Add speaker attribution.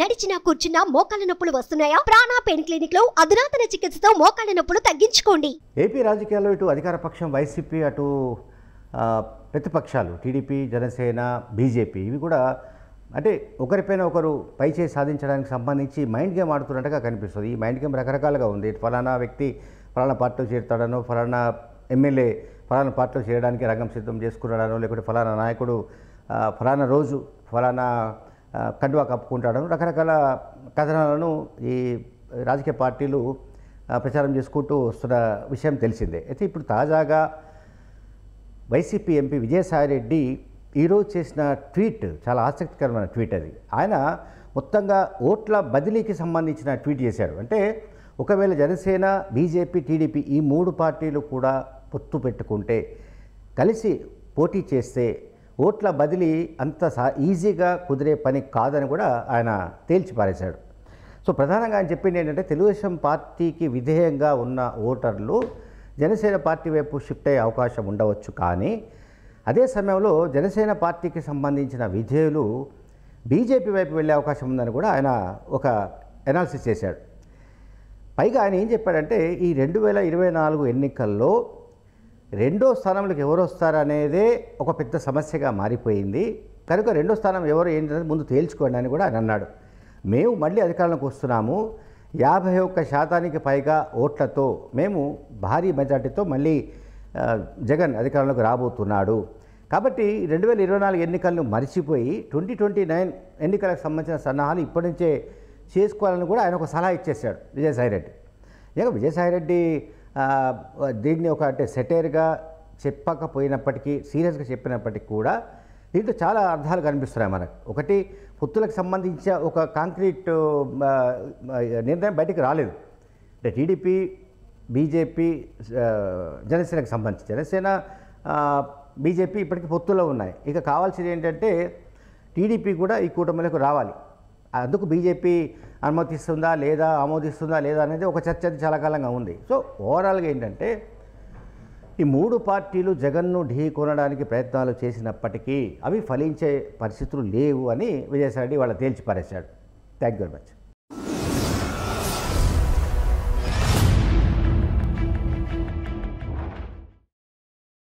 Speaker 1: నడిచినా కూర్చున్నా మోకాళ్ళ నొప్పులు వస్తున్నాయా ప్రాణా పెయిన్ క్లినిక్ లో అధునాతన చికిత్సతో మోకాళ్ళ నొప్పులు తగ్గించుకోండి ఏపీ రాజకీయాల్లో ఇటు అధికార పక్షం వైసీపీ అటు ప్రతిపక్షాలు టీడీపీ జనసేన బీజేపీ ఇవి కూడా అంటే ఒకరిపైన ఒకరు పైచే సాధించడానికి సంబంధించి మైండ్ గేమ్ ఆడుతున్నట్టుగా కనిపిస్తుంది ఈ మైండ్ గేమ్ రకరకాలుగా ఉంది ఫలానా వ్యక్తి ఫలానా పార్టీలో చేరుతాడనో ఫలానా ఎమ్మెల్యే ఫలానా పార్టీలో చేరడానికి రంగం సిద్ధం చేసుకున్నాడనో లేకుంటే ఫలానా నాయకుడు ఫలానా రోజు ఫలానా కండువా కప్పుకుంటాడు రకరకాల కథనాలను ఈ రాజకీయ పార్టీలు ప్రచారం చేసుకుంటూ వస్తున్న విషయం తెలిసిందే అయితే ఇప్పుడు తాజాగా వైసీపీ ఎంపీ విజయసాయిరెడ్డి ఈరోజు చేసిన ట్వీట్ చాలా ఆసక్తికరమైన ట్వీట్ అది ఆయన మొత్తంగా ఓట్ల బదిలీకి సంబంధించిన ట్వీట్ చేశారు అంటే ఒకవేళ జనసేన బీజేపీ టీడీపీ ఈ మూడు పార్టీలు కూడా పొత్తు పెట్టుకుంటే కలిసి పోటీ చేస్తే ఓట్ల బదిలీ అంత ఈజీగా కుదిరే పని కాదని కూడా ఆయన తేల్చిపారేశాడు సో ప్రధానంగా ఆయన చెప్పింది ఏంటంటే తెలుగుదేశం పార్టీకి విధేయంగా ఉన్న ఓటర్లు జనసేన పార్టీ వైపు షిఫ్ట్ అయ్యే అవకాశం ఉండవచ్చు కానీ అదే సమయంలో జనసేన పార్టీకి సంబంధించిన విధేయులు బీజేపీ వైపు వెళ్ళే అవకాశం ఉందని కూడా ఆయన ఒక ఎనాలిసిస్ చేశాడు పైగా ఆయన ఏం చెప్పాడంటే ఈ రెండు వేల ఇరవై నాలుగు ఎన్నికల్లో రెండో స్థానంలోకి ఎవరు వస్తారనేదే ఒక పెద్ద సమస్యగా మారిపోయింది కనుక రెండో స్థానం ఎవరు ఏంటనేది ముందు తేల్చుకోండి అని కూడా ఆయన అన్నాడు మేము మళ్ళీ అధికారంలోకి వస్తున్నాము యాభై ఒక్క శాతానికి పైగా ఓట్లతో మేము భారీ మెజార్టీతో మళ్ళీ జగన్ అధికారంలోకి రాబోతున్నాడు కాబట్టి రెండు వేల ఇరవై నాలుగు ఎన్నికలను మరిచిపోయి ట్వంటీ ట్వంటీ నైన్ ఎన్నికలకు సంబంధించిన సన్నాహాలు ఇప్పటి నుంచే చేసుకోవాలని కూడా ఆయన ఒక సలహా ఇచ్చేశాడు విజయసాయి రెడ్డి ఇక విజయసాయి రెడ్డి దీన్ని ఒక అంటే సెటైర్గా చెప్పకపోయినప్పటికీ సీరియస్గా చెప్పినప్పటికీ కూడా దీంట్లో చాలా అర్థాలు కనిపిస్తున్నాయి మనకు ఒకటి పొత్తులకు సంబంధించిన ఒక కాంక్రీట్ నిర్ణయం బయటకు రాలేదు అంటే టీడీపీ బీజేపీ జనసేనకు సంబంధించి జనసేన బీజేపీ ఇప్పటికీ పొత్తులో ఉన్నాయి ఇక కావాల్సింది ఏంటంటే టీడీపీ కూడా ఈ కూటమిలకు రావాలి అందుకు బీజేపీ అనుమతిస్తుందా లేదా ఆమోదిస్తుందా లేదా అనేది ఒక చర్చ అది చాలా కాలంగా ఉంది సో ఓవరాల్గా ఏంటంటే ఈ మూడు పార్టీలు జగన్ను ఢీ కొనడానికి ప్రయత్నాలు చేసినప్పటికీ అవి ఫలించే పరిస్థితులు లేవు అని విజయసాయి వాళ్ళు తేల్చిపారేశాడు థ్యాంక్ యూ వెరీ మచ్